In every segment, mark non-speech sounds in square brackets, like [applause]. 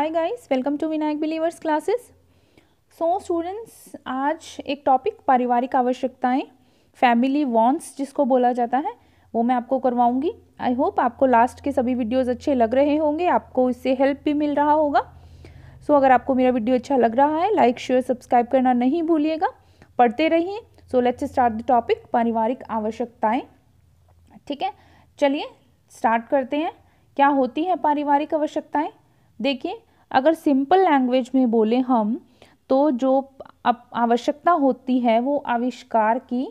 hi guys welcome to Vinayak believers classes so students आज एक topic पारिवारिक आवश्यकताएं फैमिली वॉन्ट्स जिसको बोला जाता है वो मैं आपको करवाऊंगी आई होप आपको लास्ट के सभी वीडियोस अच्छे लग रहे होंगे आपको इससे हेल्प भी मिल रहा होगा सो so, अगर आपको मेरा वीडियो अच्छा लग रहा है लाइक शेयर सब्सक्राइब करना नहीं भूलिएगा पढ़ते रहिए so let's start the topic पारिवारिक आवश्यकताएं ठीक है चलिए स्टार्ट करते हैं क्या होती है पारिवारिक आवश्यकताएं देखिए अगर सिंपल लैंग्वेज में बोले हम तो जो आवश्यकता होती है वो आविष्कार की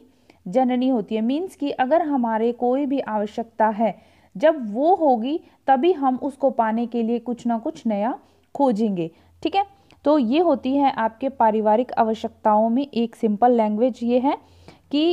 जननी होती है मीन्स कि अगर हमारे कोई भी आवश्यकता है जब वो होगी तभी हम उसको पाने के लिए कुछ ना कुछ नया खोजेंगे ठीक है तो ये होती है आपके पारिवारिक आवश्यकताओं में एक सिंपल लैंग्वेज ये है कि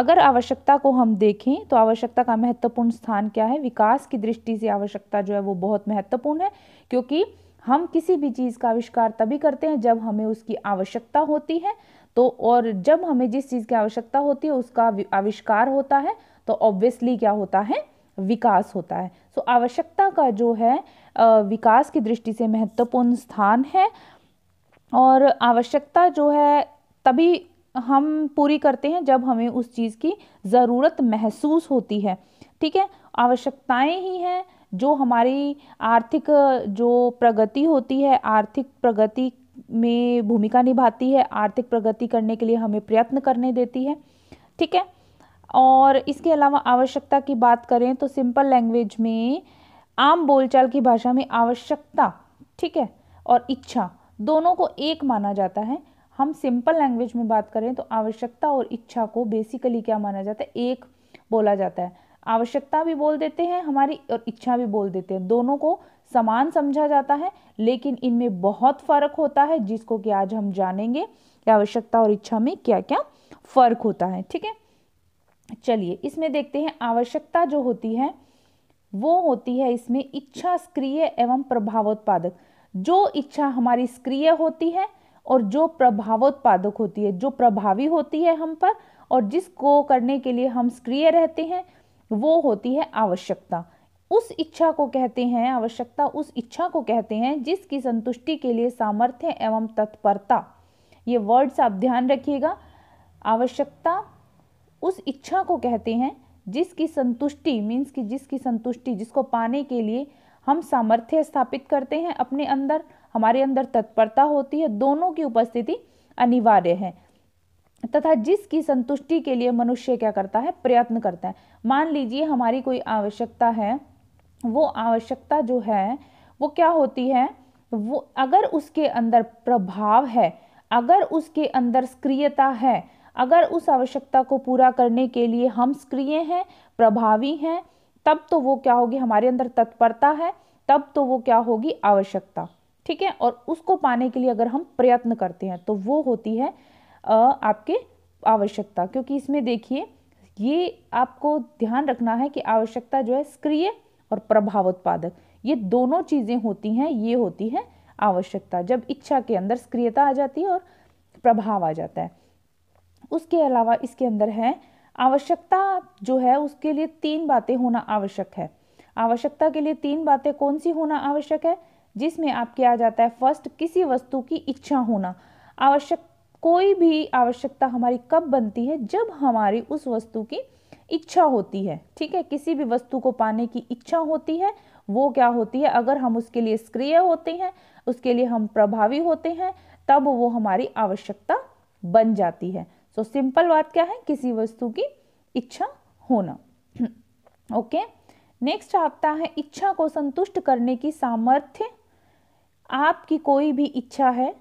अगर आवश्यकता को हम देखें तो आवश्यकता का महत्वपूर्ण स्थान क्या है विकास की दृष्टि से आवश्यकता जो है वो बहुत महत्वपूर्ण है क्योंकि हम किसी भी चीज़ का आविष्कार तभी करते हैं जब हमें उसकी आवश्यकता होती है तो और जब हमें जिस चीज़ की आवश्यकता होती है उसका आविष्कार होता है तो ऑब्वियसली क्या होता है विकास होता है सो so, आवश्यकता का जो है विकास की दृष्टि से महत्वपूर्ण स्थान है और आवश्यकता जो है तभी हम पूरी करते हैं जब हमें उस चीज़ की ज़रूरत महसूस होती है ठीक है आवश्यकताएं ही हैं जो हमारी आर्थिक जो प्रगति होती है आर्थिक प्रगति में भूमिका निभाती है आर्थिक प्रगति करने के लिए हमें प्रयत्न करने देती है ठीक है और इसके अलावा आवश्यकता की बात करें तो सिंपल लैंग्वेज में आम बोलचाल की भाषा में आवश्यकता ठीक है और इच्छा दोनों को एक माना जाता है हम सिंपल लैंग्वेज में बात करें तो आवश्यकता और इच्छा को बेसिकली क्या माना जाता है एक बोला जाता है आवश्यकता भी बोल देते हैं हमारी और इच्छा भी बोल देते हैं दोनों को समान समझा जाता है लेकिन इनमें बहुत फर्क होता है जिसको कि आज हम जानेंगे कि आवश्यकता और इच्छा में क्या क्या फर्क होता है ठीक है चलिए इसमें देखते हैं आवश्यकता जो होती है वो होती है इसमें इच्छा सक्रिय एवं प्रभावोत्पादक जो इच्छा हमारी सक्रिय होती है और जो प्रभावोत्पादक होती है जो प्रभावी होती है हम पर और जिसको करने के लिए हम सक्रिय रहते हैं वो होती है आवश्यकता उस इच्छा को कहते हैं आवश्यकता उस इच्छा को कहते हैं जिसकी संतुष्टि के लिए सामर्थ्य एवं तत्परता ये वर्ड्स आप ध्यान रखिएगा आवश्यकता उस इच्छा को कहते हैं जिसकी संतुष्टि मीन्स कि जिसकी संतुष्टि जिसको पाने के लिए हम सामर्थ्य स्थापित करते हैं अपने अंदर हमारे अंदर तत्परता होती है दोनों की उपस्थिति अनिवार्य है तथा जिसकी संतुष्टि के लिए मनुष्य क्या करता है प्रयत्न करता है मान लीजिए हमारी कोई आवश्यकता है वो आवश्यकता जो है वो क्या होती है वो अगर उसके अंदर प्रभाव है अगर उसके अंदर सक्रियता है अगर उस आवश्यकता को पूरा करने के लिए हम सक्रिय हैं प्रभावी हैं तब तो वो क्या होगी हमारे अंदर तत्परता है तब तो वो क्या होगी आवश्यकता ठीक है और उसको पाने के लिए अगर हम प्रयत्न करते हैं तो वो होती है आपके आवश्यकता क्योंकि इसमें देखिए ये आपको ध्यान रखना है कि आवश्यकता जो है सक्रिय और उत्पादक ये दोनों चीज़ें होती हैं ये होती है आवश्यकता जब इच्छा के अंदर सक्रियता आ जाती है और प्रभाव आ जाता है उसके अलावा इसके अंदर है आवश्यकता जो है उसके लिए तीन बातें होना आवश्यक है आवश्यकता के लिए तीन बातें कौन सी होना आवश्यक है जिसमें आपके आ जाता है फर्स्ट किसी वस्तु की इच्छा होना आवश्यक कोई भी आवश्यकता हमारी कब बनती है जब हमारी उस वस्तु की इच्छा होती है ठीक है किसी भी वस्तु को पाने की इच्छा होती है वो क्या होती है अगर हम उसके लिए सक्रिय होते हैं उसके लिए हम प्रभावी होते हैं तब वो हमारी आवश्यकता बन जाती है सो so, सिंपल बात क्या है किसी वस्तु की इच्छा होना ओके [clears throat] नेक्स्ट आता है इच्छा को संतुष्ट करने की सामर्थ्य आपकी कोई भी इच्छा है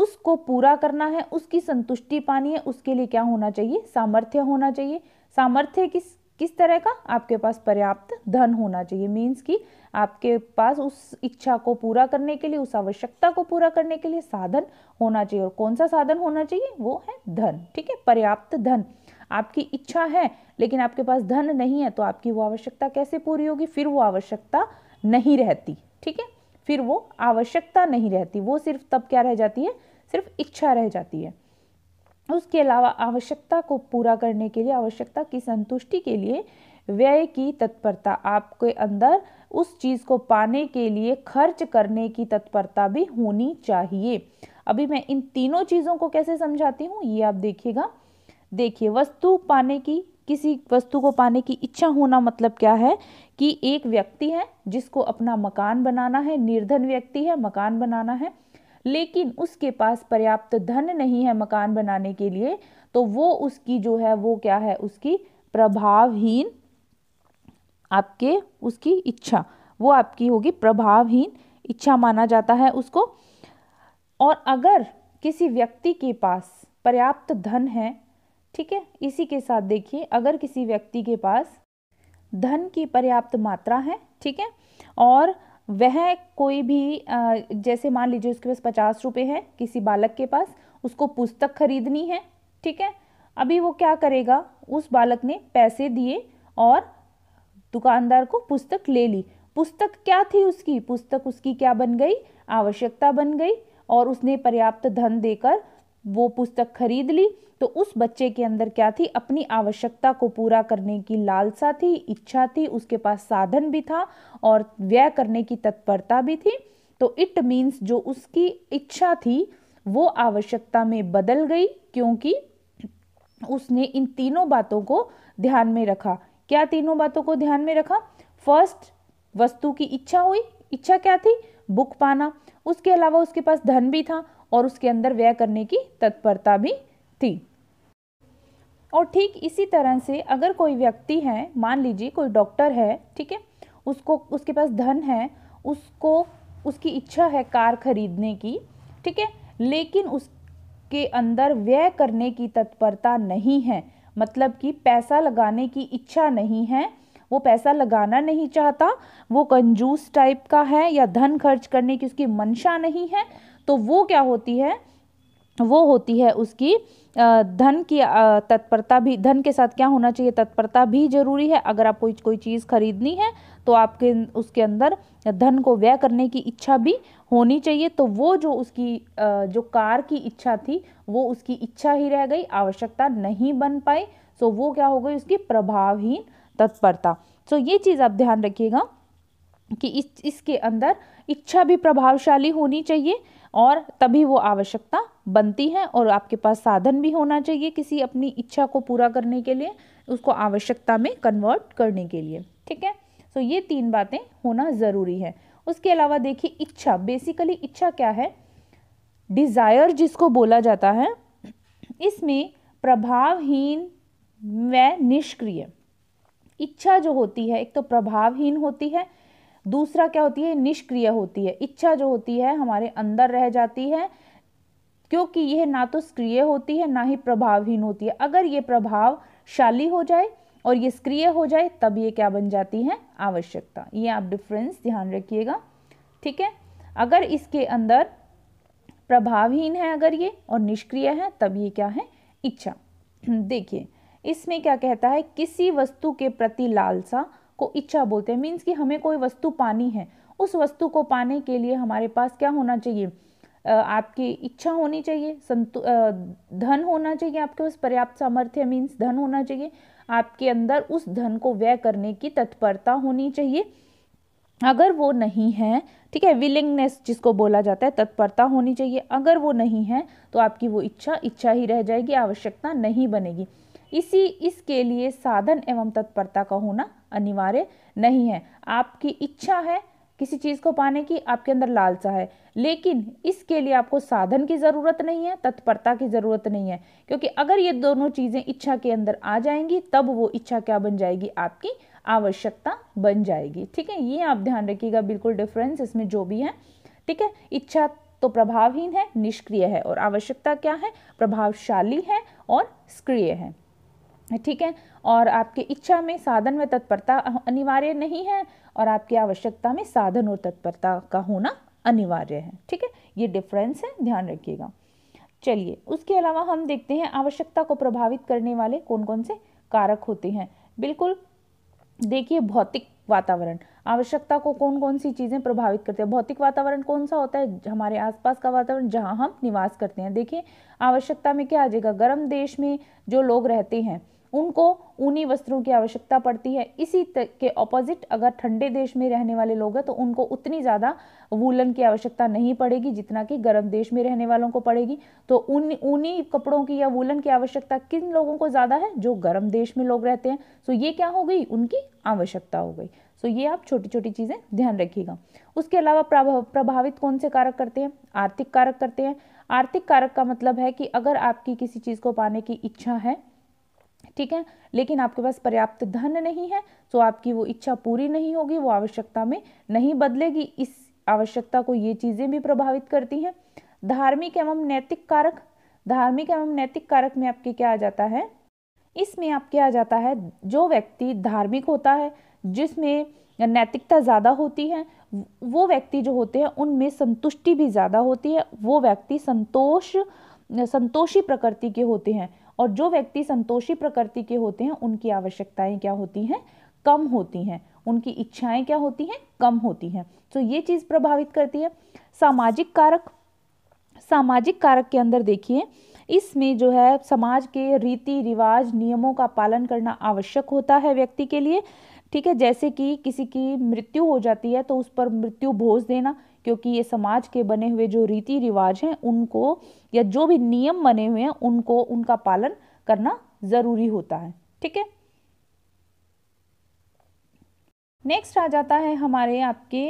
उसको पूरा करना है उसकी संतुष्टि पानी है उसके लिए क्या होना चाहिए सामर्थ्य होना चाहिए सामर्थ्य किस किस तरह का आपके पास पर्याप्त धन होना चाहिए मीन्स कि आपके पास उस इच्छा को पूरा करने के लिए उस आवश्यकता को पूरा करने के लिए साधन होना चाहिए और कौन सा साधन होना चाहिए वो है धन ठीक है पर्याप्त धन आपकी इच्छा है लेकिन आपके पास धन नहीं है तो आपकी वो आवश्यकता कैसे पूरी होगी फिर वो आवश्यकता नहीं रहती ठीक है फिर वो आवश्यकता नहीं रहती वो सिर्फ तब क्या रह जाती है सिर्फ इच्छा रह जाती है उसके अलावा आवश्यकता को पूरा करने के लिए आवश्यकता की संतुष्टि के लिए व्यय की तत्परता आपके अंदर उस चीज़ को पाने के लिए खर्च करने की तत्परता भी होनी चाहिए अभी मैं इन तीनों चीज़ों को कैसे समझाती हूँ ये आप देखिएगा देखिए वस्तु पाने की किसी वस्तु को पाने की इच्छा होना मतलब क्या है कि एक व्यक्ति है जिसको अपना मकान बनाना है निर्धन व्यक्ति है मकान बनाना है लेकिन उसके पास पर्याप्त धन नहीं है मकान बनाने के लिए तो वो उसकी जो है वो क्या है उसकी प्रभावहीन आपके उसकी इच्छा वो आपकी होगी प्रभावहीन इच्छा माना जाता है उसको और अगर किसी व्यक्ति के पास पर्याप्त धन है ठीक है इसी के साथ देखिए अगर किसी व्यक्ति के पास धन की पर्याप्त मात्रा है ठीक है और वह कोई भी जैसे मान लीजिए उसके पास पचास रुपये है किसी बालक के पास उसको पुस्तक खरीदनी है ठीक है अभी वो क्या करेगा उस बालक ने पैसे दिए और दुकानदार को पुस्तक ले ली पुस्तक क्या थी उसकी पुस्तक उसकी क्या बन गई आवश्यकता बन गई और उसने पर्याप्त धन देकर वो पुस्तक खरीद ली तो उस बच्चे के अंदर क्या थी अपनी आवश्यकता को पूरा करने की लालसा थी इच्छा थी उसके पास साधन भी था और व्यय करने की तत्परता भी थी तो इट मीन्स जो उसकी इच्छा थी वो आवश्यकता में बदल गई क्योंकि उसने इन तीनों बातों को ध्यान में रखा क्या तीनों बातों को ध्यान में रखा फर्स्ट वस्तु की इच्छा हुई इच्छा क्या थी बुक पाना उसके अलावा उसके पास धन भी था और उसके अंदर व्यय करने की तत्परता भी थी और ठीक इसी तरह से अगर कोई व्यक्ति है मान लीजिए कोई डॉक्टर है ठीक है उसको उसके पास धन है उसको उसकी इच्छा है कार खरीदने की ठीक है लेकिन उसके अंदर व्यय करने की तत्परता नहीं है मतलब कि पैसा लगाने की इच्छा नहीं है वो पैसा लगाना नहीं चाहता वो कंजूस टाइप का है या धन खर्च करने की उसकी मंशा नहीं है तो वो क्या होती है वो होती है उसकी धन की तत्परता भी धन के साथ क्या होना चाहिए तत्परता भी जरूरी है अगर कोई कोई चीज़ खरीदनी है तो आपके उसके अंदर धन को व्यय करने की इच्छा भी होनी चाहिए तो वो जो उसकी जो कार की इच्छा थी वो उसकी इच्छा ही रह गई आवश्यकता नहीं बन पाई सो वो क्या हो गई उसकी प्रभावहीन तत्परता सो ये चीज़ आप ध्यान रखिएगा कि इस इसके अंदर इच्छा भी प्रभावशाली होनी चाहिए और तभी वो आवश्यकता बनती है और आपके पास साधन भी होना चाहिए किसी अपनी इच्छा को पूरा करने के लिए उसको आवश्यकता में कन्वर्ट करने के लिए ठीक है सो ये तीन बातें होना ज़रूरी है उसके अलावा देखिए इच्छा बेसिकली इच्छा क्या है डिज़ायर जिसको बोला जाता है इसमें प्रभावहीन व निष्क्रिय इच्छा जो होती है एक तो प्रभावहीन होती है दूसरा क्या होती है निष्क्रिय होती है इच्छा जो होती है हमारे अंदर रह जाती है क्योंकि यह ना तो सक्रिय होती है ना ही प्रभावहीन होती है अगर ये प्रभावशाली हो जाए और ये सक्रिय हो जाए तब ये क्या बन जाती है आवश्यकता ये आप डिफरेंस ध्यान रखिएगा ठीक है अगर इसके अंदर प्रभावहीन है अगर ये और निष्क्रिय है तब ये क्या है इच्छा [clears throat] देखिए इसमें क्या कहता है किसी वस्तु के प्रति लालसा को इच्छा बोलते हैं मीन्स कि हमें कोई वस्तु पानी है उस वस्तु को पाने के लिए हमारे पास क्या होना चाहिए आपकी इच्छा होनी चाहिए संतु धन होना चाहिए आपके पास पर्याप्त सामर्थ्य मीन्स धन होना चाहिए आपके अंदर उस धन को व्यय करने की तत्परता होनी चाहिए अगर वो नहीं है ठीक है विलिंगनेस जिसको बोला जाता है तत्परता होनी चाहिए अगर वो नहीं है तो आपकी वो इच्छा इच्छा ही रह जाएगी आवश्यकता नहीं बनेगी इसी इसके लिए साधन एवं तत्परता का होना अनिवार्य नहीं है आपकी इच्छा है किसी चीज़ को पाने की आपके अंदर लालसा है लेकिन इसके लिए आपको साधन की ज़रूरत नहीं है तत्परता की ज़रूरत नहीं है क्योंकि अगर ये दोनों चीज़ें इच्छा के अंदर आ जाएंगी तब वो इच्छा क्या बन जाएगी आपकी आवश्यकता बन जाएगी ठीक है ये आप ध्यान रखिएगा बिल्कुल डिफरेंस इसमें जो भी है ठीक है इच्छा तो प्रभावहीन है निष्क्रिय है और आवश्यकता क्या है प्रभावशाली है और सक्रिय है ठीक है और आपकी इच्छा में साधन में तत्परता अनिवार्य नहीं है और आपकी आवश्यकता में साधन और तत्परता का होना अनिवार्य है ठीक है ये डिफरेंस है ध्यान रखिएगा चलिए उसके अलावा हम देखते हैं आवश्यकता को प्रभावित करने वाले कौन कौन से कारक होते हैं बिल्कुल देखिए भौतिक वातावरण आवश्यकता को कौन कौन सी चीज़ें प्रभावित करते हैं भौतिक वातावरण कौन सा होता है हमारे आसपास का वातावरण जहां हम निवास करते हैं देखिए आवश्यकता में क्या आ जाएगा गर्म देश में जो लोग रहते हैं उनको ऊनी वस्त्रों की आवश्यकता पड़ती है इसी के ऑपोजिट अगर ठंडे देश में रहने वाले लोग हैं तो उनको उतनी ज़्यादा वूलन की आवश्यकता नहीं पड़ेगी जितना कि गर्म देश में रहने वालों को पड़ेगी तो उन ऊनी कपड़ों की या वूलन की आवश्यकता किन लोगों को ज़्यादा है जो गर्म देश में लोग रहते हैं सो ये क्या हो गई उनकी आवश्यकता हो गई सो ये आप छोटी छोटी चीज़ें ध्यान रखिएगा उसके अलावा प्रभावित कौन से कारक करते हैं आर्थिक कारक करते हैं आर्थिक कारक का मतलब है कि अगर आपकी किसी चीज़ को पाने की इच्छा है ठीक है लेकिन आपके पास पर्याप्त धन नहीं है तो आपकी वो इच्छा पूरी नहीं होगी वो आवश्यकता में नहीं बदलेगी इस आवश्यकता को ये चीज़ें भी प्रभावित करती हैं धार्मिक एवं नैतिक कारक धार्मिक एवं नैतिक कारक में आपके क्या आ जाता है इसमें आपके आ जाता है जो व्यक्ति धार्मिक होता है जिसमें नैतिकता ज़्यादा होती है वो व्यक्ति जो होते हैं उनमें संतुष्टि भी ज़्यादा होती है वो व्यक्ति संतोष संतोषी प्रकृति के होते हैं और जो व्यक्ति संतोषी प्रकृति के होते हैं उनकी आवश्यकताएं क्या होती हैं कम होती हैं उनकी इच्छाएं क्या होती हैं कम होती हैं तो ये चीज़ प्रभावित करती है सामाजिक कारक सामाजिक कारक के अंदर देखिए इसमें जो है समाज के रीति रिवाज नियमों का पालन करना आवश्यक होता है व्यक्ति के लिए ठीक है जैसे कि किसी की मृत्यु हो जाती है तो उस पर मृत्यु भोज देना क्योंकि ये समाज के बने हुए जो रीति रिवाज हैं उनको या जो भी नियम बने हुए हैं उनको उनका पालन करना ज़रूरी होता है ठीक है नेक्स्ट आ जाता है हमारे आपके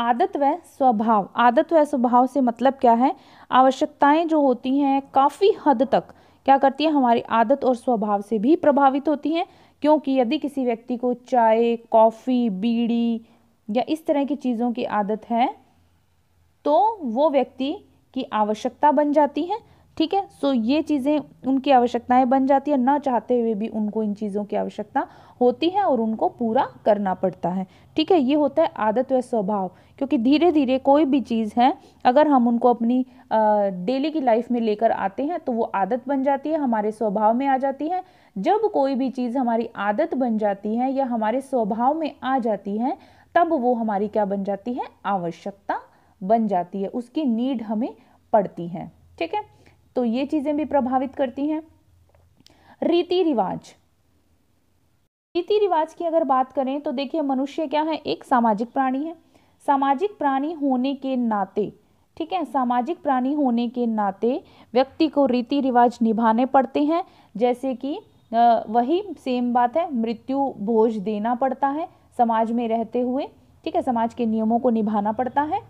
आदत व स्वभाव आदत व स्वभाव से मतलब क्या है आवश्यकताएं जो होती हैं काफ़ी हद तक क्या करती है हमारी आदत और स्वभाव से भी प्रभावित होती हैं क्योंकि यदि किसी व्यक्ति को चाय कॉफ़ी बीड़ी या इस तरह की चीज़ों की आदत है तो वो व्यक्ति की आवश्यकता बन जाती है ठीक है सो ये चीज़ें उनकी आवश्यकताएं बन जाती है ना चाहते हुए भी उनको इन चीज़ों की आवश्यकता होती है और उनको पूरा करना पड़ता है ठीक है ये होता है आदत व स्वभाव क्योंकि धीरे धीरे कोई भी चीज़ है अगर हम उनको अपनी डेली की लाइफ में लेकर आते हैं तो वो आदत बन जाती है हमारे स्वभाव में आ जाती है जब कोई भी चीज़ हमारी आदत बन जाती है या हमारे स्वभाव में आ जाती है तब वो हमारी क्या बन जाती है आवश्यकता बन जाती है उसकी नीड हमें पड़ती है ठीक है तो ये चीज़ें भी प्रभावित करती हैं रीति रिवाज रीति रिवाज की अगर बात करें तो देखिए मनुष्य क्या है एक सामाजिक प्राणी है सामाजिक प्राणी होने के नाते ठीक है सामाजिक प्राणी होने के नाते व्यक्ति को रीति रिवाज निभाने पड़ते हैं जैसे कि वही सेम बात है मृत्यु भोज देना पड़ता है समाज में रहते हुए ठीक है समाज के नियमों को निभाना पड़ता है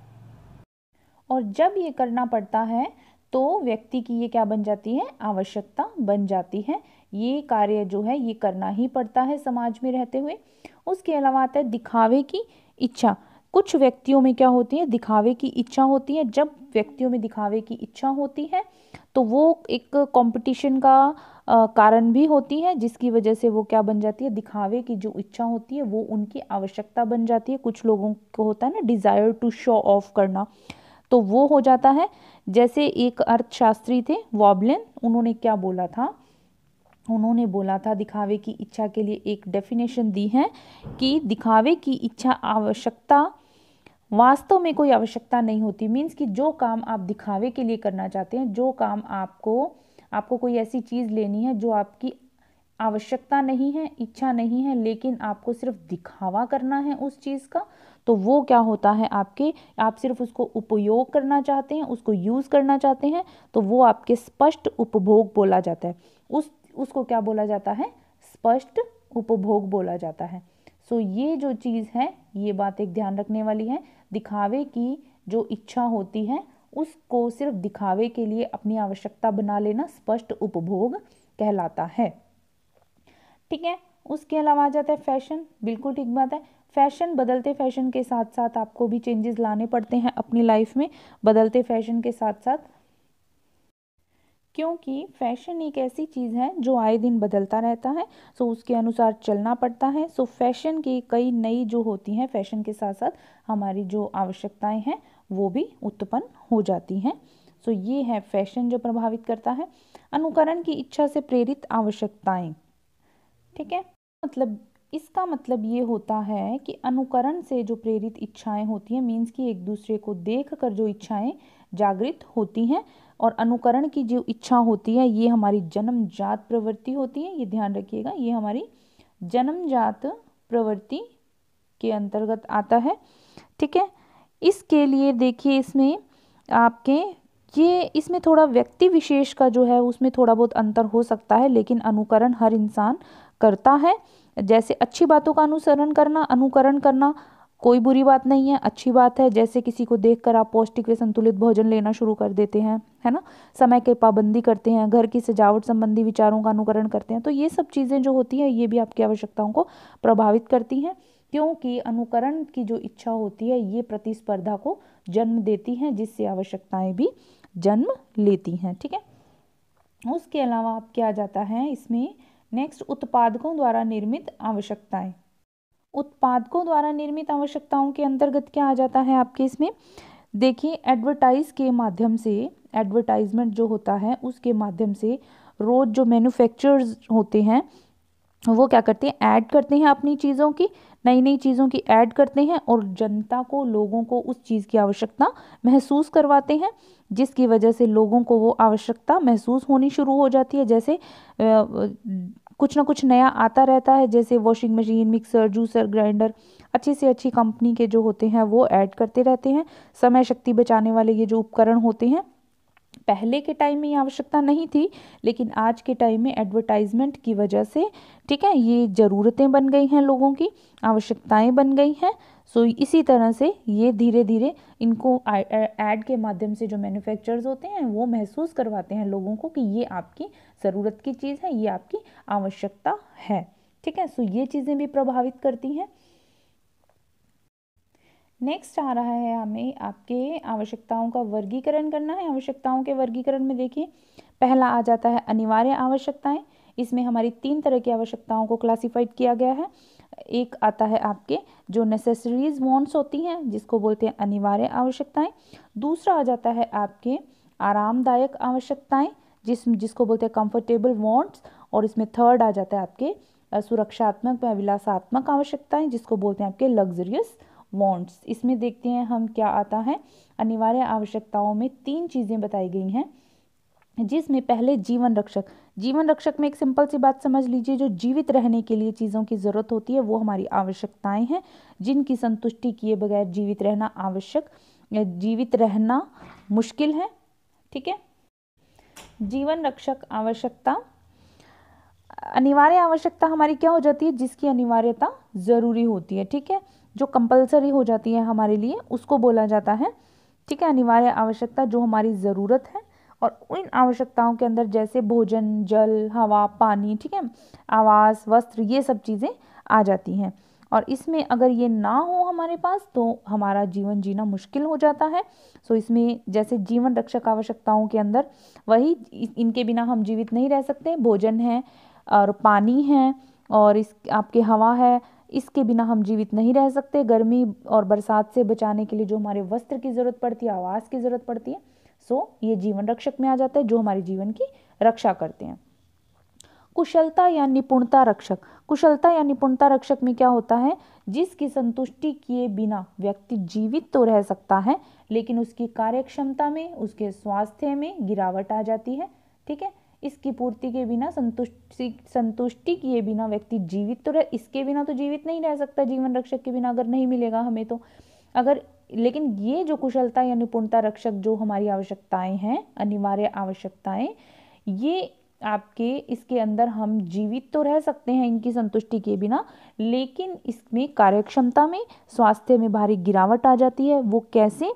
और जब ये करना पड़ता है तो व्यक्ति की ये क्या बन जाती है आवश्यकता बन जाती है ये कार्य जो है ये करना ही पड़ता है समाज में रहते हुए उसके अलावा आता है दिखावे की इच्छा कुछ व्यक्तियों में क्या होती है दिखावे की इच्छा होती है जब व्यक्तियों में दिखावे की इच्छा होती है तो वो एक कंपटीशन का कारण भी होती है जिसकी वजह से वो क्या बन जाती है दिखावे की जो इच्छा होती है वो उनकी आवश्यकता बन जाती है कुछ लोगों को होता है ना डिज़ायर टू शो ऑफ करना तो वो हो जाता है जैसे एक अर्थशास्त्री थे वॉबलिन उन्होंने क्या बोला था उन्होंने बोला था दिखावे की इच्छा के लिए एक डेफिनेशन दी है कि दिखावे की इच्छा आवश्यकता वास्तव में कोई आवश्यकता नहीं होती मीन्स कि जो काम आप दिखावे के लिए करना चाहते हैं जो काम आपको आपको कोई ऐसी चीज़ लेनी है जो आपकी आवश्यकता नहीं है इच्छा नहीं है लेकिन आपको सिर्फ दिखावा करना है उस चीज़ का तो वो क्या होता है आपके आप सिर्फ उसको उपयोग करना चाहते हैं उसको यूज़ करना चाहते हैं तो वो आपके स्पष्ट उपभोग बोला जाता है उस उसको क्या बोला जाता है स्पष्ट उपभोग बोला जाता है सो so, ये जो चीज़ है ये बात एक ध्यान रखने वाली है दिखावे की जो इच्छा होती है उसको सिर्फ दिखावे के लिए अपनी आवश्यकता बना लेना स्पष्ट उपभोग कहलाता है ठीक है उसके अलावा आ जाता है फैशन बिल्कुल ठीक बात है फैशन बदलते फैशन के साथ साथ आपको भी चेंजेस लाने पड़ते हैं अपनी लाइफ में बदलते फैशन के साथ साथ क्योंकि फैशन एक ऐसी चीज़ है जो आए दिन बदलता रहता है सो उसके अनुसार चलना पड़ता है सो फैशन की कई नई जो होती हैं फैशन के साथ साथ हमारी जो आवश्यकताएं हैं वो भी उत्पन्न हो जाती हैं सो ये है फैशन जो प्रभावित करता है अनुकरण की इच्छा से प्रेरित आवश्यकताएं ठीक है मतलब इसका मतलब ये होता है कि अनुकरण से जो प्रेरित इच्छाएं होती हैं मीन्स कि एक दूसरे को देख कर जो इच्छाएं जागृत होती हैं और अनुकरण की जो इच्छा होती है ये हमारी जन्मजात प्रवृत्ति होती है ये ध्यान रखिएगा ये हमारी जन्मजात प्रवृत्ति के अंतर्गत आता है ठीक है इसके लिए देखिए इसमें आपके ये इसमें थोड़ा व्यक्ति विशेष का जो है उसमें थोड़ा बहुत अंतर हो सकता है लेकिन अनुकरण हर इंसान करता है जैसे अच्छी बातों का अनुसरण करना अनुकरण करना कोई बुरी बात नहीं है अच्छी बात है जैसे किसी को देखकर आप पौष्टिक व संतुलित भोजन लेना शुरू कर देते हैं है ना समय के पाबंदी करते हैं घर की सजावट संबंधी विचारों का अनुकरण करते हैं तो ये सब चीज़ें जो होती हैं ये भी आपकी आवश्यकताओं को प्रभावित करती हैं क्योंकि अनुकरण की जो इच्छा होती है ये प्रतिस्पर्धा को जन्म देती हैं जिससे आवश्यकताएं भी जन्म लेती हैं ठीक है उसके अलावा आप क्या जाता है इसमें नेक्स्ट उत्पादकों द्वारा निर्मित आवश्यकताएं उत्पादकों द्वारा निर्मित आवश्यकताओं के अंतर्गत क्या आ जाता है आपके इसमें देखिए एडवर्टाइज के माध्यम से एडवर्टाइजमेंट जो होता है उसके माध्यम से रोज़ जो मैन्युफैक्चरर्स होते हैं वो क्या करते हैं ऐड करते हैं अपनी चीज़ों की नई नई चीज़ों की ऐड करते हैं और जनता को लोगों को उस चीज़ की आवश्यकता महसूस करवाते हैं जिसकी वजह से लोगों को वो आवश्यकता महसूस होनी शुरू हो जाती है जैसे कुछ ना कुछ नया आता रहता है जैसे washing machine mixer juicer grinder अच्छी से अच्छी कंपनी के जो होते हैं वो ऐड करते रहते हैं समय शक्ति बचाने वाले ये जो उपकरण होते हैं पहले के टाइम में ये आवश्यकता नहीं थी लेकिन आज के टाइम में एडवर्टाइजमेंट की वजह से ठीक है ये ज़रूरतें बन गई हैं लोगों की आवश्यकताएं बन गई हैं सो इसी तरह से ये धीरे धीरे इनको ऐड के माध्यम से जो मैन्युफैक्चरर्स होते हैं वो महसूस करवाते हैं लोगों को कि ये आपकी ज़रूरत की चीज़ है ये आपकी आवश्यकता है ठीक है सो ये चीज़ें भी प्रभावित करती हैं नेक्स्ट आ रहा है हमें आपके आवश्यकताओं का वर्गीकरण करना है आवश्यकताओं के वर्गीकरण में देखिए पहला आ जाता है अनिवार्य आवश्यकताएं इसमें हमारी तीन तरह की आवश्यकताओं को क्लासिफाइड किया गया है एक आता है आपके जो नेसेसरीज वॉन्ट्स होती हैं जिसको बोलते हैं अनिवार्य आवश्यकताएं दूसरा आ जाता है आपके आरामदायक आवश्यकताएं जिस जिसको बोलते हैं कंफर्टेबल वॉन्ट्स और इसमें थर्ड आ जाता है आपके सुरक्षात्मक या विलासात्मक आवश्यकताएं जिसको बोलते हैं आपके लग्जरियस वॉन्ट्स इसमें देखते हैं हम क्या आता है अनिवार्य आवश्यकताओं में तीन चीज़ें बताई गई हैं जिसमें पहले जीवन रक्षक जीवन रक्षक में एक सिंपल सी बात समझ लीजिए जो जीवित रहने के लिए चीज़ों की ज़रूरत होती है वो हमारी आवश्यकताएं हैं जिनकी संतुष्टि किए बगैर जीवित रहना आवश्यक जीवित रहना मुश्किल है ठीक है जीवन रक्षक आवश्यकता अनिवार्य आवश्यकता हमारी क्या हो जाती है जिसकी अनिवार्यता ज़रूरी होती है ठीक है जो कंपलसरी हो जाती है हमारे लिए उसको बोला जाता है ठीक है अनिवार्य आवश्यकता जो हमारी ज़रूरत है और इन आवश्यकताओं के अंदर जैसे भोजन जल हवा पानी ठीक है आवास वस्त्र ये सब चीज़ें आ जाती हैं और इसमें अगर ये ना हो हमारे पास तो हमारा जीवन जीना मुश्किल हो जाता है सो इसमें जैसे जीवन रक्षक आवश्यकताओं के अंदर वही इनके बिना हम जीवित नहीं रह सकते भोजन है और पानी है और इस आपके हवा है इसके बिना हम जीवित नहीं रह सकते गर्मी और बरसात से बचाने के लिए जो हमारे वस्त्र की ज़रूरत पड़ती है आवास की ज़रूरत पड़ती है सो ये जीवन रक्षक में आ जाता है जो हमारे जीवन की रक्षा करते हैं कुशलता या निपुणता रक्षक कुशलता या निपुणता रक्षक में क्या होता है जिसकी संतुष्टि किए बिना व्यक्ति जीवित तो रह सकता है लेकिन उसकी कार्यक्षमता में उसके स्वास्थ्य में गिरावट आ जाती है ठीक है इसकी पूर्ति के बिना संतुष्टि संतुष्टि किए बिना व्यक्ति जीवित तो रह इसके बिना तो जीवित नहीं रह सकता जीवन रक्षक के बिना अगर नहीं मिलेगा हमें तो अगर लेकिन ये जो कुशलता या निपुणता रक्षक जो हमारी आवश्यकताएं हैं अनिवार्य आवश्यकताएं ये आपके इसके अंदर हम जीवित तो रह सकते हैं इनकी संतुष्टि के बिना लेकिन इसमें कार्यक्षमता में स्वास्थ्य में भारी गिरावट आ जाती है वो कैसे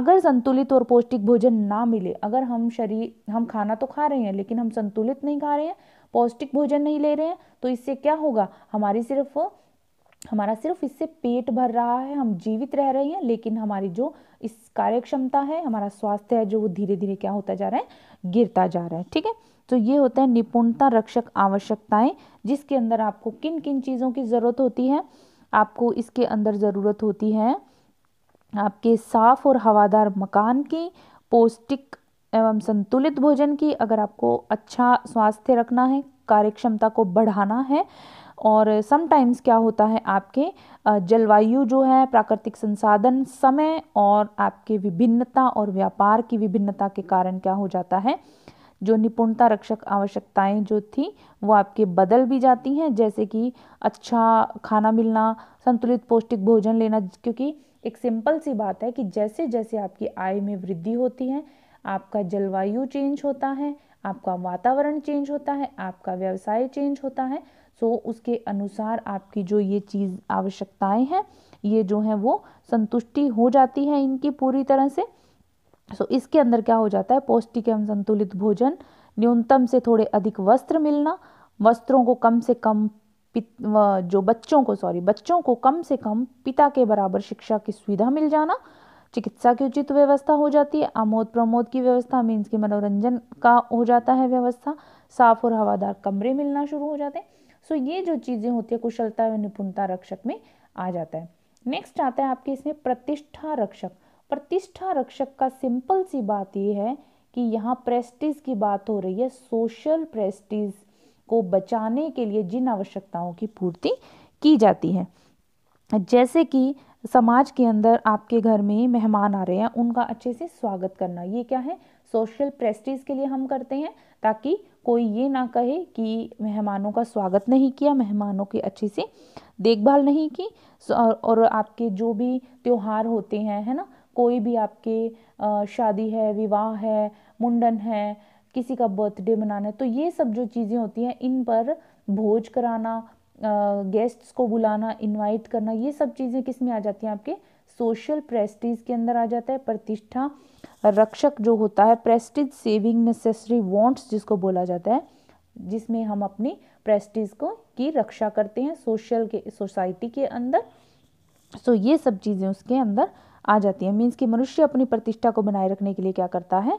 अगर संतुलित और पौष्टिक भोजन ना मिले अगर हम शरीर हम खाना तो खा रहे हैं लेकिन हम संतुलित नहीं खा रहे हैं पौष्टिक भोजन नहीं ले रहे हैं तो इससे क्या होगा हमारी सिर्फ हमारा सिर्फ इससे पेट भर रहा है हम जीवित रह रहे हैं लेकिन हमारी जो इस कार्यक्षमता है हमारा स्वास्थ्य है जो वो धीरे धीरे क्या होता जा रहा है गिरता जा रहा है ठीक है तो ये होता है निपुणता रक्षक आवश्यकताएं जिसके अंदर आपको किन किन चीज़ों की ज़रूरत होती है आपको इसके अंदर ज़रूरत होती है आपके साफ और हवादार मकान की पौष्टिक एवं संतुलित भोजन की अगर आपको अच्छा स्वास्थ्य रखना है कार्यक्षमता को बढ़ाना है और समटाइम्स क्या होता है आपके जलवायु जो है प्राकृतिक संसाधन समय और आपके विभिन्नता और व्यापार की विभिन्नता के कारण क्या हो जाता है जो निपुणता रक्षक आवश्यकताएं जो थी वो आपके बदल भी जाती हैं जैसे कि अच्छा खाना मिलना संतुलित पौष्टिक भोजन लेना क्योंकि एक सिंपल सी बात है कि जैसे जैसे आपकी आय में वृद्धि होती है आपका जलवायु चेंज होता है आपका वातावरण चेंज होता है आपका व्यवसाय चेंज होता है सो उसके अनुसार आपकी जो ये चीज़ आवश्यकताएं हैं ये जो हैं वो संतुष्टि हो जाती है इनकी पूरी तरह से सो so, इसके अंदर क्या हो जाता है पौष्टिक एवं संतुलित भोजन न्यूनतम से थोड़े अधिक वस्त्र मिलना वस्त्रों को कम से कम जो बच्चों को सॉरी बच्चों को कम से कम पिता के बराबर शिक्षा की सुविधा मिल जाना चिकित्सा की उचित व्यवस्था हो जाती है आमोद प्रमोद की व्यवस्था मीन्स के मनोरंजन का हो जाता है व्यवस्था साफ और हवादार कमरे मिलना शुरू हो जाते हैं सो ये जो चीज़ें होती है कुशलता एवं निपुणता रक्षक में आ जाता है नेक्स्ट आता है आपके इसमें प्रतिष्ठा रक्षक प्रतिष्ठा रक्षक का सिंपल सी बात यह है कि यहाँ प्रेस्टीज की बात हो रही है सोशल प्रेस्टीज को बचाने के लिए जिन आवश्यकताओं की पूर्ति की जाती है जैसे कि समाज के अंदर आपके घर में मेहमान आ रहे हैं उनका अच्छे से स्वागत करना ये क्या है सोशल प्रेस्टीज के लिए हम करते हैं ताकि कोई ये ना कहे कि मेहमानों का स्वागत नहीं किया मेहमानों की अच्छे से देखभाल नहीं की और आपके जो भी त्यौहार होते हैं है ना कोई भी आपके शादी है विवाह है मुंडन है किसी का बर्थडे मनाना है तो ये सब जो चीज़ें होती हैं इन पर भोज कराना गेस्ट्स को बुलाना इनवाइट करना ये सब चीज़ें किस में आ जाती हैं आपके सोशल प्रेस्टीज के अंदर आ जाता है प्रतिष्ठा रक्षक जो होता है प्रेस्टीज सेविंग नेसेसरी वॉन्ट्स जिसको बोला जाता है जिसमें हम अपनी प्रेस्टीज को की रक्षा करते हैं सोशल के सोसाइटी के अंदर सो so, ये सब चीज़ें उसके अंदर आ जाती है मीन्स कि मनुष्य अपनी प्रतिष्ठा को बनाए रखने के लिए क्या करता है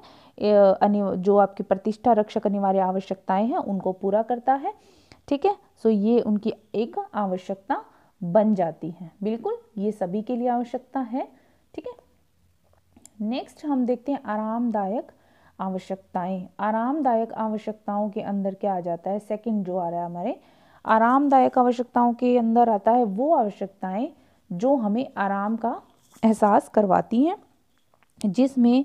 जो आपकी प्रतिष्ठा रक्षक अनिवार्य आवश्यकताएं हैं उनको पूरा करता है ठीक है सो ये उनकी एक आवश्यकता बन जाती है बिल्कुल ये सभी के लिए आवश्यकता है ठीक है नेक्स्ट हम देखते हैं आरामदायक आवश्यकताएं आरामदायक आवश्यकताओं के अंदर क्या आ जाता है सेकंड जो आ रहा है हमारे आरामदायक आवश्यकताओं के अंदर आता है वो आवश्यकताएं जो हमें आराम का एहसास करवाती हैं जिसमें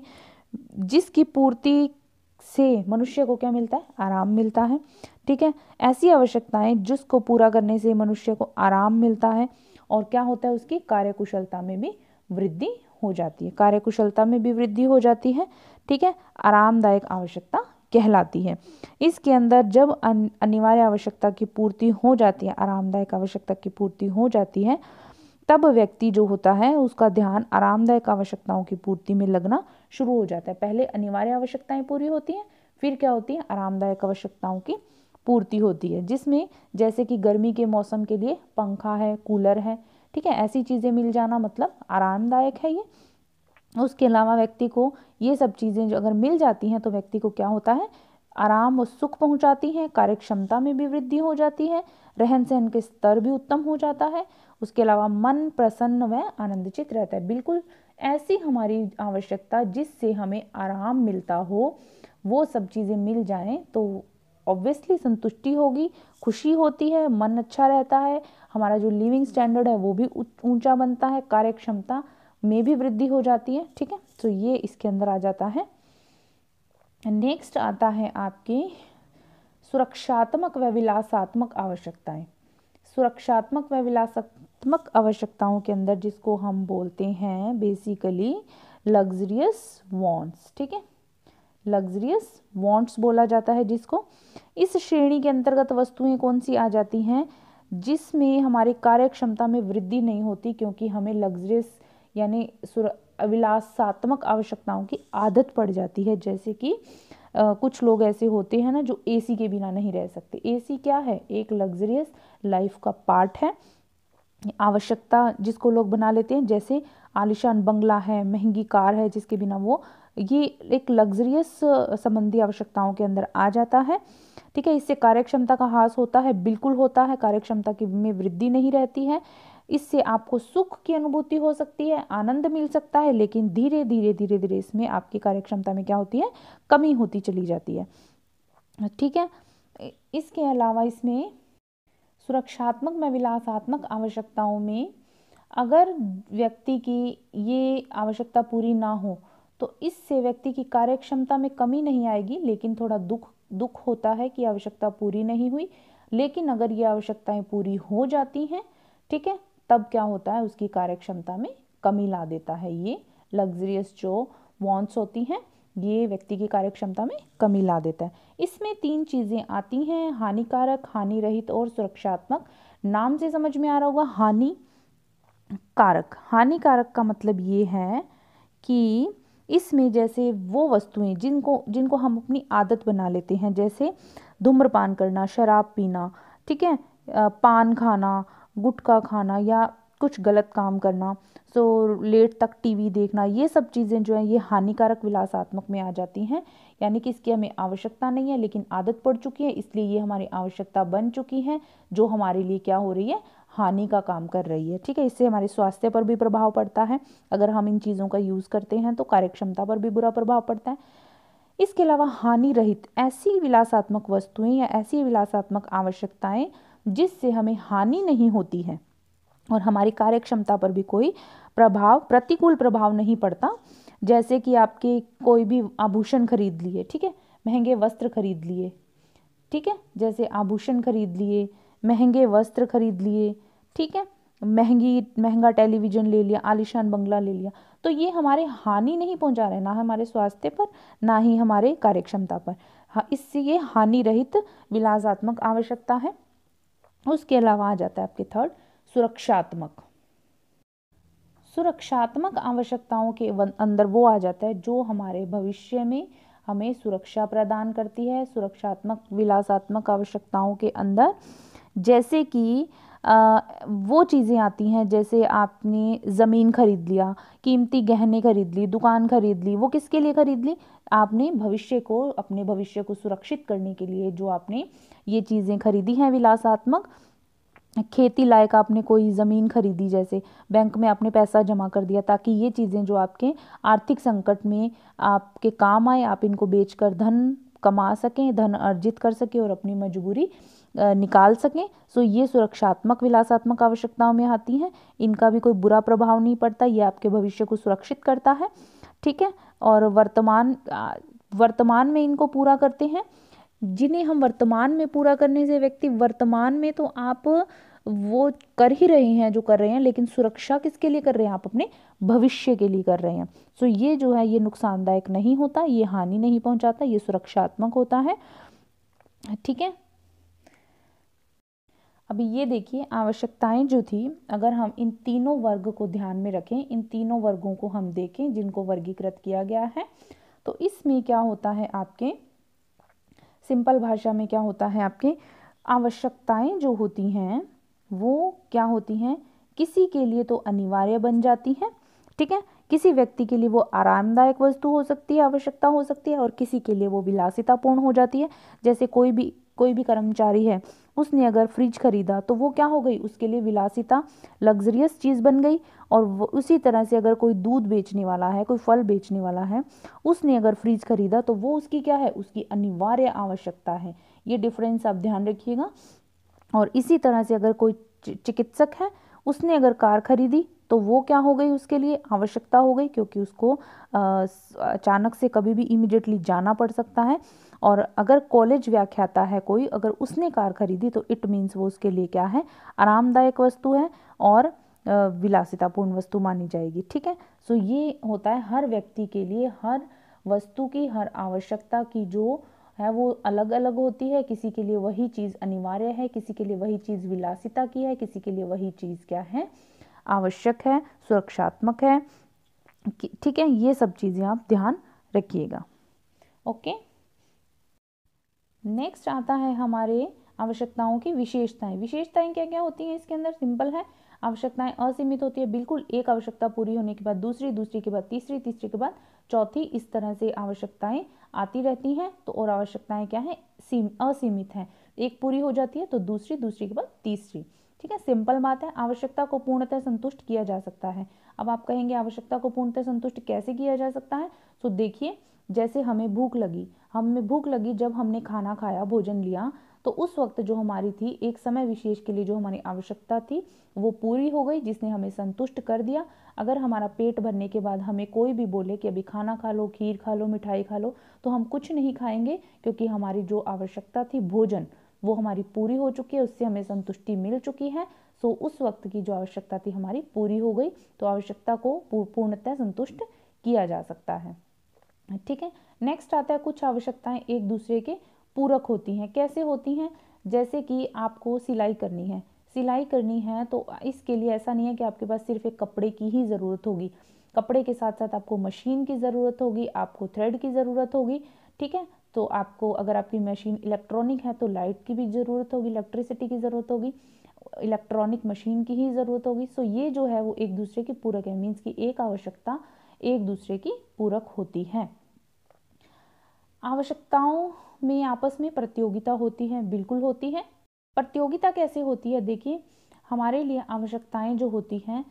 जिसकी पूर्ति से मनुष्य को क्या मिलता है आराम मिलता है ठीक है ऐसी आवश्यकताएं जिसको पूरा करने से मनुष्य को आराम मिलता है और क्या होता है उसकी कार्यकुशलता में भी वृद्धि हो जाती है कार्यकुशलता में भी वृद्धि हो जाती है ठीक है आरामदायक आवश्यकता कहलाती है इसके अंदर जब अनिवार्य आवश्यकता की पूर्ति हो जाती है आरामदायक आवश्यकता की पूर्ति हो जाती है तब व्यक्ति जो होता है उसका ध्यान आरामदायक आवश्यकताओं की पूर्ति में लगना शुरू हो जाता है पहले अनिवार्य आवश्यकताएं पूरी होती हैं फिर क्या होती है आरामदायक आवश्यकताओं की पूर्ति होती है जिसमें जैसे कि गर्मी के मौसम के लिए पंखा है कूलर है ठीक है ऐसी चीज़ें मिल जाना मतलब आरामदायक है ये उसके अलावा व्यक्ति को ये सब चीज़ें जो अगर मिल जाती हैं तो व्यक्ति को क्या होता है आराम और सुख पहुंचाती हैं कार्यक्षमता में भी वृद्धि हो जाती है रहन सहन के स्तर भी उत्तम हो जाता है उसके अलावा मन प्रसन्न व आनंदचित रहता है बिल्कुल ऐसी हमारी आवश्यकता जिससे हमें आराम मिलता हो वो सब चीज़ें मिल जाएं तो ऑब्वियसली संतुष्टि होगी खुशी होती है मन अच्छा रहता है हमारा जो लिविंग स्टैंडर्ड है वो भी ऊंचा बनता है कार्यक्षमता में भी वृद्धि हो जाती है ठीक है तो ये इसके अंदर आ जाता है नेक्स्ट आता है आपकी सुरक्षात्मक व विलासात्मक आवश्यकताएं सुरक्षात्मक व विलासक गुणात्मक आवश्यकताओं के अंदर जिसको हम बोलते हैं बेसिकली लग्जरियस वॉन्ट्स ठीक है लग्जरियस वॉन्ट्स बोला जाता है जिसको इस श्रेणी के अंतर्गत वस्तुएं कौन सी आ जाती हैं जिसमें हमारे कार्य क्षमता में वृद्धि नहीं होती क्योंकि हमें लग्जरियस यानी अविलासात्मक आवश्यकताओं की आदत पड़ जाती है जैसे कि आ, कुछ लोग ऐसे होते हैं ना जो एसी के बिना नहीं रह सकते एसी क्या है एक लग्जरियस लाइफ का पार्ट है आवश्यकता जिसको लोग बना लेते हैं जैसे आलिशान बंगला है महंगी कार है जिसके बिना वो ये एक लग्जरियस संबंधी आवश्यकताओं के अंदर आ जाता है ठीक है इससे कार्यक्षमता का हास होता है बिल्कुल होता है कार्यक्षमता की में वृद्धि नहीं रहती है इससे आपको सुख की अनुभूति हो सकती है आनंद मिल सकता है लेकिन धीरे धीरे धीरे धीरे इसमें आपकी कार्यक्षमता में क्या होती है कमी होती चली जाती है ठीक है इसके अलावा इसमें सुरक्षात्मक में विलासात्मक आवश्यकताओं में अगर व्यक्ति की ये आवश्यकता पूरी ना हो तो इससे व्यक्ति की कार्यक्षमता में कमी नहीं आएगी लेकिन थोड़ा दुख दुख होता है कि आवश्यकता पूरी नहीं हुई लेकिन अगर ये आवश्यकताएं पूरी हो जाती हैं ठीक है तब क्या होता है उसकी कार्यक्षमता में कमी ला देता है ये लग्जरियस जो वॉन्ट्स होती हैं ये व्यक्ति की कार्यक्षमता में कमी ला देता है इसमें तीन चीज़ें आती हैं हानिकारक हानि रहित और सुरक्षात्मक नाम से समझ में आ रहा होगा हानि कारक हानिकारक का मतलब ये है कि इसमें जैसे वो वस्तुएं जिनको जिनको हम अपनी आदत बना लेते हैं जैसे धूम्रपान करना शराब पीना ठीक है पान खाना गुटखा खाना या कुछ गलत काम करना सो लेट तक टीवी देखना ये सब चीज़ें जो हैं ये हानिकारक विलासात्मक में आ जाती हैं यानी कि इसकी हमें आवश्यकता नहीं है लेकिन आदत पड़ चुकी है इसलिए ये हमारी आवश्यकता बन चुकी है जो हमारे लिए क्या हो रही है हानि का काम कर रही है ठीक है इससे हमारे स्वास्थ्य पर भी प्रभाव पड़ता है अगर हम इन चीज़ों का यूज़ करते हैं तो कार्यक्षमता पर भी बुरा प्रभाव पड़ता है इसके अलावा हानि रहित ऐसी विलासात्मक वस्तुएं या ऐसी विलासात्मक आवश्यकताएं जिससे हमें हानि नहीं होती है और हमारी कार्य क्षमता पर भी कोई प्रभाव प्रतिकूल प्रभाव नहीं पड़ता जैसे कि आपके कोई भी आभूषण खरीद लिए ठीक है महंगे वस्त्र खरीद लिए ठीक है जैसे आभूषण खरीद लिए महंगे वस्त्र खरीद लिए ठीक है महंगी महंगा टेलीविज़न ले लिया आलिशान बंगला ले लिया तो ये हमारे हानि नहीं पहुंचा रहे ना हमारे स्वास्थ्य पर ना ही हमारे कार्यक्षमता पर हाँ, इससे ये हानि रहित विलासात्मक आवश्यकता है उसके अलावा आ जाता है आपके थर्ड सुरक्षात्मक सुरक्षात्मक आवश्यकताओं के अंदर वो आ जाता है जो हमारे भविष्य में हमें सुरक्षा प्रदान करती है सुरक्षात्मक विलासात्मक आवश्यकताओं के अंदर जैसे कि आ, वो चीज़ें आती हैं जैसे आपने ज़मीन खरीद लिया कीमती गहने खरीद ली दुकान खरीद ली वो किसके लिए खरीद ली आपने भविष्य को अपने भविष्य को सुरक्षित करने के लिए जो आपने ये चीज़ें खरीदी हैं विलासात्मक खेती लायक आपने कोई ज़मीन खरीदी जैसे बैंक में आपने पैसा जमा कर दिया ताकि ये चीज़ें जो आपके आर्थिक संकट में आपके काम आए आप इनको बेचकर धन कमा सकें धन अर्जित कर सकें और अपनी मजबूरी निकाल सकें सो ये सुरक्षात्मक विलासात्मक आवश्यकताओं में आती हैं इनका भी कोई बुरा प्रभाव नहीं पड़ता ये आपके भविष्य को सुरक्षित करता है ठीक है और वर्तमान वर्तमान में इनको पूरा करते हैं जिन्हें हम वर्तमान में पूरा करने से व्यक्ति वर्तमान में तो आप वो कर ही रहे हैं जो कर रहे हैं लेकिन सुरक्षा किसके लिए कर रहे हैं आप अपने भविष्य के लिए कर रहे हैं सो ये जो है ये नुकसानदायक नहीं होता ये हानि नहीं पहुंचाता ये सुरक्षात्मक होता है ठीक है अभी ये देखिए आवश्यकताएं जो थी अगर हम इन तीनों वर्ग को ध्यान में रखें इन तीनों वर्गों को हम देखें जिनको वर्गीकृत किया गया है तो इसमें क्या होता है आपके सिंपल भाषा में क्या होता है आपकी आवश्यकताएं जो होती हैं वो क्या होती हैं किसी के लिए तो अनिवार्य बन जाती हैं ठीक है किसी व्यक्ति के लिए वो आरामदायक वस्तु हो सकती है आवश्यकता हो सकती है और किसी के लिए वो विलासितापूर्ण हो जाती है जैसे कोई भी कोई भी कर्मचारी है उसने अगर फ्रिज खरीदा तो वो क्या हो गई उसके लिए विलासिता लग्जरियस चीज़ बन गई और उसी तरह से अगर कोई दूध बेचने वाला है कोई फल बेचने वाला है उसने अगर फ्रिज खरीदा तो वो उसकी क्या है उसकी अनिवार्य आवश्यकता है ये डिफरेंस आप ध्यान रखिएगा और इसी तरह से अगर कोई चिकित्सक है उसने अगर कार खरीदी तो वो क्या हो गई उसके लिए आवश्यकता हो गई क्योंकि उसको अचानक से कभी भी इमिडिएटली जाना पड़ सकता है और अगर कॉलेज व्याख्याता है कोई अगर उसने कार खरीदी तो इट मीन्स वो उसके लिए क्या है आरामदायक वस्तु है और विलासितापूर्ण वस्तु मानी जाएगी ठीक है सो ये होता है हर व्यक्ति के लिए हर वस्तु की हर आवश्यकता की जो है वो अलग अलग होती है किसी के लिए वही चीज़ अनिवार्य है किसी के लिए वही चीज़ विलासिता की है किसी के लिए वही चीज़ क्या है आवश्यक है सुरक्षात्मक है ठीक है ये सब चीज़ें आप ध्यान रखिएगा ओके नेक्स्ट आता है हमारे आवश्यकताओं की विशेषताएं विशेषताएं क्या क्या होती हैं इसके अंदर सिंपल है आवश्यकताएं असीमित होती है बिल्कुल एक आवश्यकता पूरी होने के बाद दूसरी दूसरी के बाद तीसरी तीसरी के बाद चौथी इस तरह से आवश्यकताएं आती रहती हैं तो और आवश्यकताएं क्या है सीम असीमित हैं एक पूरी हो जाती है तो दूसरी दूसरी के बाद तीसरी ठीक है सिंपल बात है आवश्यकता को पूर्णतः संतुष्ट किया जा सकता है अब आप कहेंगे आवश्यकता को पूर्णतः संतुष्ट कैसे किया जा सकता है तो देखिए जैसे हमें भूख लगी हमें भूख लगी जब हमने खाना खाया भोजन लिया तो उस वक्त जो हमारी थी एक समय विशेष के लिए जो हमारी आवश्यकता थी वो पूरी हो गई जिसने हमें संतुष्ट कर दिया अगर हमारा पेट भरने के बाद हमें कोई भी बोले कि अभी खाना खा लो खीर खा लो मिठाई खा लो तो हम कुछ नहीं खाएंगे क्योंकि हमारी जो आवश्यकता थी भोजन वो हमारी पूरी हो चुकी है उससे हमें संतुष्टि मिल चुकी है सो उस वक्त की जो आवश्यकता थी हमारी पूरी हो गई तो आवश्यकता को पूर्णतः संतुष्ट किया जा सकता है ठीक है नेक्स्ट आता है कुछ आवश्यकताएं एक दूसरे के पूरक होती हैं कैसे होती हैं जैसे कि आपको सिलाई करनी है सिलाई करनी है तो इसके लिए ऐसा नहीं है कि आपके पास सिर्फ एक कपड़े की ही ज़रूरत होगी कपड़े के साथ साथ आपको मशीन की ज़रूरत होगी आपको थ्रेड की ज़रूरत होगी ठीक है तो आपको अगर आपकी मशीन इलेक्ट्रॉनिक है तो लाइट की भी ज़रूरत होगी इलेक्ट्रिसिटी की ज़रूरत होगी इलेक्ट्रॉनिक मशीन की ही ज़रूरत होगी सो ये जो है वो एक दूसरे के पूरक है मीन्स की एक आवश्यकता एक दूसरे की पूरक होती है आवश्यकताओं में आपस में प्रतियोगिता होती है बिल्कुल होती है प्रतियोगिता कैसे होती है देखिए हमारे लिए आवश्यकताएं जो होती हैं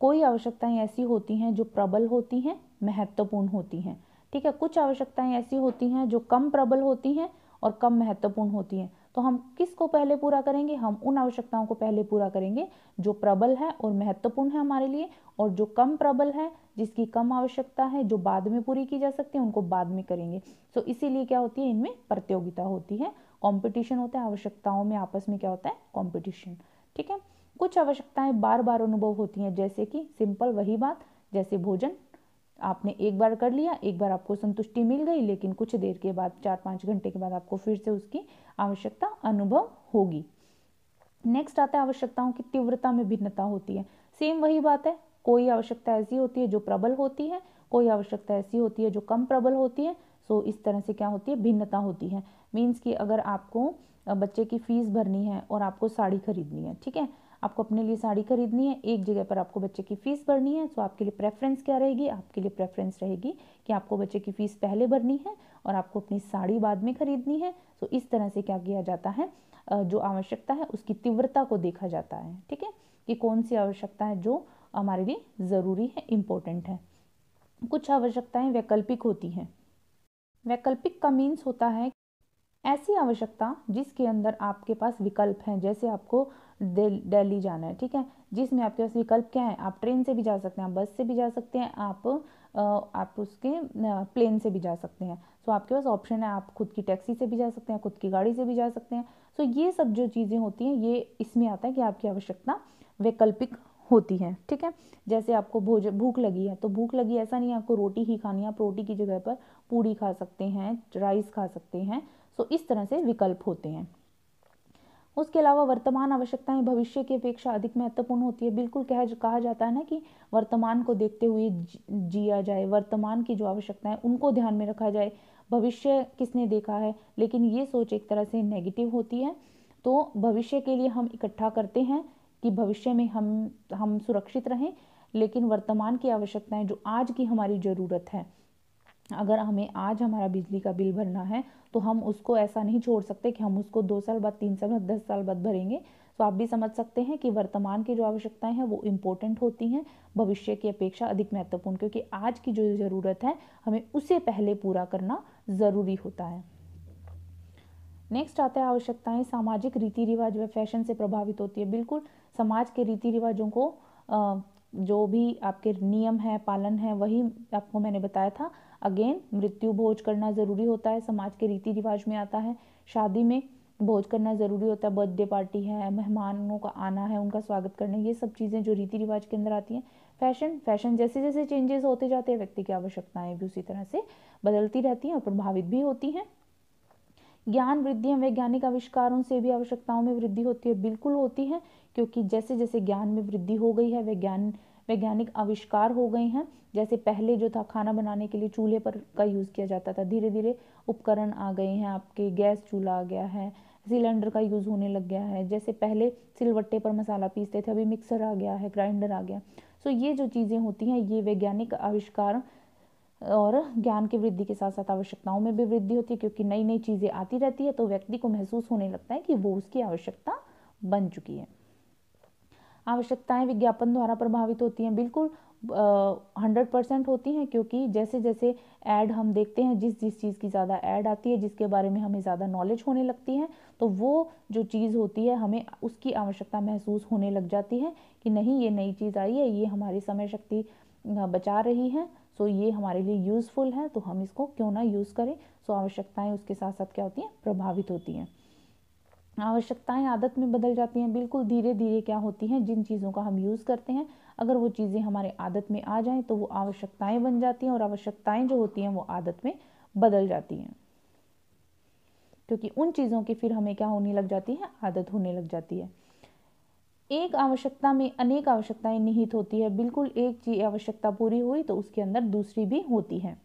कोई आवश्यकताएं ऐसी होती हैं जो प्रबल होती हैं महत्वपूर्ण होती हैं ठीक है कुछ आवश्यकताएं ऐसी होती हैं जो कम प्रबल होती हैं और कम महत्वपूर्ण होती हैं तो हम किस को पहले पूरा करेंगे हम उन आवश्यकताओं को पहले पूरा करेंगे जो प्रबल है और महत्वपूर्ण है हमारे लिए और जो कम प्रबल है जिसकी कम आवश्यकता है जो बाद में पूरी की जा सकती है उनको बाद में करेंगे सो इसीलिए क्या होती है इनमें प्रतियोगिता होती है कॉम्पिटिशन होता है आवश्यकताओं में आपस में क्या होता है कॉम्पिटिशन ठीक है कुछ आवश्यकताएं बार बार अनुभव होती हैं जैसे कि सिंपल वही बात जैसे भोजन आपने एक बार कर लिया एक बार आपको संतुष्टि मिल गई लेकिन कुछ देर के बाद चार पाँच घंटे के बाद आपको फिर से उसकी आवश्यकता अनुभव होगी नेक्स्ट आता है आवश्यकताओं की तीव्रता में भिन्नता होती है सेम वही बात है कोई आवश्यकता ऐसी होती है जो प्रबल होती है कोई आवश्यकता ऐसी होती है जो कम प्रबल होती है सो इस तरह से क्या होती है भिन्नता होती है मीन्स कि अगर आपको बच्चे की फीस भरनी है और आपको साड़ी खरीदनी है ठीक है आपको अपने लिए साड़ी खरीदनी है एक जगह पर आपको बच्चे की फ़ीस भरनी है सो तो आपके लिए प्रेफरेंस क्या रहेगी आपके लिए प्रेफरेंस रहेगी कि आपको बच्चे की फ़ीस पहले भरनी है और आपको अपनी साड़ी बाद में खरीदनी है सो तो इस तरह से क्या किया जाता है जो आवश्यकता है उसकी तीव्रता को देखा जाता है ठीक है कि कौन सी आवश्यकता है जो हमारे लिए ज़रूरी है इम्पोर्टेंट है कुछ आवश्यकताएं वैकल्पिक होती हैं वैकल्पिक का मीन्स होता है ऐसी आवश्यकता जिसके अंदर आपके पास विकल्प हैं जैसे आपको दिल्ली जाना है ठीक है जिसमें आपके पास विकल्प क्या है आप ट्रेन से भी जा सकते हैं आप बस से भी जा सकते हैं आप आप उसके प्लेन से भी जा सकते हैं सो आपके पास ऑप्शन है आप खुद की टैक्सी से भी जा सकते हैं खुद की गाड़ी से भी जा सकते हैं सो ये सब जो चीज़ें होती हैं ये इसमें आता है कि आपकी आवश्यकता वैकल्पिक होती है ठीक है जैसे आपको भोज भूख लगी है तो भूख लगी ऐसा नहीं है आपको रोटी ही खानी है आप रोटी की जगह पर पूड़ी खा सकते हैं राइस खा सकते हैं सो इस तरह से विकल्प होते हैं उसके अलावा वर्तमान आवश्यकताएं भविष्य की अपेक्षा अधिक महत्वपूर्ण होती है बिल्कुल कह कहा जाता है ना कि वर्तमान को देखते हुए जिया जाए वर्तमान की जो आवश्यकताएं उनको ध्यान में रखा जाए भविष्य किसने देखा है लेकिन ये सोच एक तरह से नेगेटिव होती है तो भविष्य के लिए हम इकट्ठा करते हैं कि भविष्य में हम हम सुरक्षित रहें लेकिन वर्तमान की आवश्यकताएं जो आज की हमारी ज़रूरत है अगर हमें आज हमारा बिजली का बिल भरना है तो हम उसको ऐसा नहीं छोड़ सकते कि हम उसको दो साल बाद तीन साल बाद दस साल बाद भरेंगे तो आप भी समझ सकते हैं कि वर्तमान की जो आवश्यकताएं हैं वो इम्पोर्टेंट होती हैं भविष्य की अपेक्षा अधिक महत्वपूर्ण क्योंकि आज की जो ज़रूरत है हमें उसे पहले पूरा करना ज़रूरी होता है नेक्स्ट आता है आवश्यकताएं सामाजिक रीति रिवाज व फैशन से प्रभावित होती है बिल्कुल समाज के रीति रिवाजों को जो भी आपके नियम है पालन है वही आपको मैंने बताया था अगेन मृत्यु भोज करना ज़रूरी होता है समाज के रीति रिवाज में आता है शादी में भोज करना ज़रूरी होता है बर्थडे पार्टी है मेहमानों का आना है उनका स्वागत करना ये सब चीज़ें जो रीति रिवाज के अंदर आती हैं फैशन फैशन जैसे जैसे चेंजेस होते जाते हैं व्यक्ति की आवश्यकताएं भी उसी तरह से बदलती रहती हैं और प्रभावित भी होती हैं ज्ञान वृद्धि एवं वैज्ञानिक आविष्कारों से भी आवश्यकताओं में वृद्धि होती है बिल्कुल होती है क्योंकि जैसे जैसे ज्ञान में वृद्धि हो गई है वैज्ञान वैज्ञानिक आविष्कार हो गए हैं जैसे पहले जो था खाना बनाने के लिए चूल्हे पर का यूज़ किया जाता था धीरे धीरे उपकरण आ गए हैं आपके गैस चूल्हा आ गया है सिलेंडर का यूज़ होने लग गया है जैसे पहले सिलवट्टे पर मसाला पीसते थे अभी मिक्सर आ गया है ग्राइंडर आ गया सो ये जो चीज़ें होती हैं ये वैज्ञानिक आविष्कार और ज्ञान की वृद्धि के साथ साथ आवश्यकताओं में भी वृद्धि होती है क्योंकि नई नई चीज़ें आती रहती है तो व्यक्ति को महसूस होने लगता है कि वो उसकी आवश्यकता बन चुकी है आवश्यकताएं विज्ञापन द्वारा प्रभावित होती हैं बिल्कुल हंड्रेड परसेंट होती हैं क्योंकि जैसे जैसे ऐड हम देखते हैं जिस जिस चीज़ की ज़्यादा ऐड आती है जिसके बारे में हमें ज़्यादा नॉलेज होने लगती है तो वो जो चीज़ होती है हमें उसकी आवश्यकता महसूस होने लग जाती है कि नहीं ये नई चीज़ आई है ये हमारी समय शक्ति बचा रही है सो ये हमारे लिए यूज़फुल है तो हम इसको क्यों ना यूज़ करें सो आवश्यकताएं उसके साथ साथ क्या होती हैं प्रभावित होती हैं आवश्यकताएं आदत में बदल जाती हैं बिल्कुल धीरे धीरे क्या होती हैं जिन चीज़ों का हम यूज़ करते हैं अगर वो चीज़ें हमारे आदत में आ जाएं तो वो आवश्यकताएं बन जाती हैं और आवश्यकताएं जो होती हैं वो आदत में बदल जाती हैं क्योंकि उन चीज़ों की फिर हमें क्या होने लग जाती है आदत होने लग जाती है एक आवश्यकता में अनेक आवश्यकताएं निहित होती है बिल्कुल एक चीज आवश्यकता पूरी हुई तो उसके अंदर दूसरी भी होती है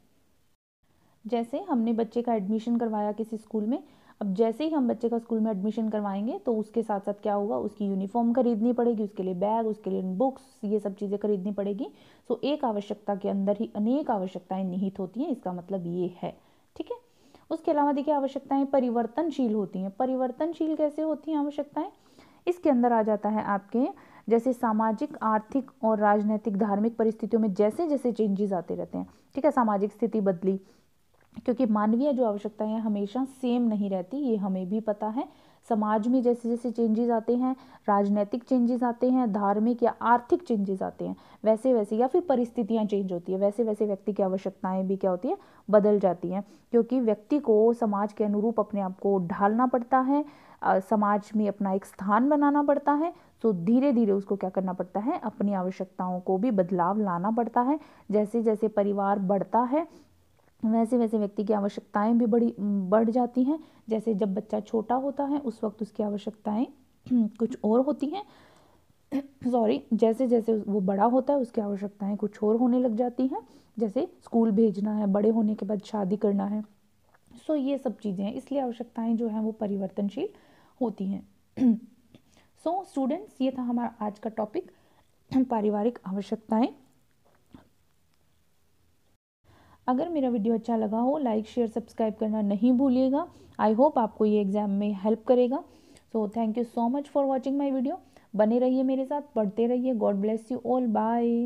जैसे हमने बच्चे का एडमिशन करवाया किसी स्कूल में अब जैसे ही हम बच्चे का स्कूल में एडमिशन करवाएंगे तो उसके साथ साथ क्या होगा उसकी यूनिफॉर्म खरीदनी पड़ेगी उसके लिए बैग उसके लिए बुक्स ये सब चीज़ें खरीदनी पड़ेगी सो एक आवश्यकता के अंदर ही अनेक आवश्यकताएं निहित होती हैं इसका मतलब ये है ठीक है उसके अलावा देखिए आवश्यकताएं परिवर्तनशील होती हैं परिवर्तनशील कैसे होती हैं आवश्यकताएं इसके अंदर आ जाता है आपके जैसे सामाजिक आर्थिक और राजनैतिक धार्मिक परिस्थितियों में जैसे जैसे चेंजेस आते रहते हैं ठीक है सामाजिक स्थिति बदली क्योंकि मानवीय जो आवश्यकताएं हमेशा सेम नहीं रहती ये हमें भी पता है समाज में जैसे जैसे चेंजेस आते हैं राजनीतिक चेंजेस आते हैं धार्मिक या आर्थिक चेंजेस आते हैं वैसे वैसे या फिर परिस्थितियाँ चेंज होती है वैसे वैसे व्यक्ति की आवश्यकताएं भी क्या होती है बदल जाती हैं क्योंकि व्यक्ति को समाज के अनुरूप अपने आप को ढालना पड़ता है समाज में अपना एक स्थान बनाना पड़ता है तो धीरे धीरे उसको क्या करना पड़ता है अपनी आवश्यकताओं को भी बदलाव लाना पड़ता है जैसे जैसे परिवार बढ़ता है वैसे वैसे व्यक्ति की आवश्यकताएं भी बड़ी बढ़ जाती हैं जैसे जब बच्चा छोटा होता है उस वक्त उसकी आवश्यकताएं [clears throat] कुछ और होती हैं सॉरी [clears throat] जैसे जैसे वो बड़ा होता है उसकी आवश्यकताएं कुछ और होने लग जाती हैं जैसे स्कूल भेजना है बड़े होने के बाद शादी करना है सो ये सब चीज़ें हैं इसलिए आवश्यकताएं जो हैं वो परिवर्तनशील होती हैं सो [clears throat] स्टूडेंट्स ये था हमारा आज का टॉपिक पारिवारिक आवश्यकताएं अगर मेरा वीडियो अच्छा लगा हो लाइक शेयर सब्सक्राइब करना नहीं भूलिएगा आई होप आपको ये एग्ज़ाम में हेल्प करेगा so thank you so much for watching my video बने रहिए मेरे साथ पढ़ते रहिए God bless you all bye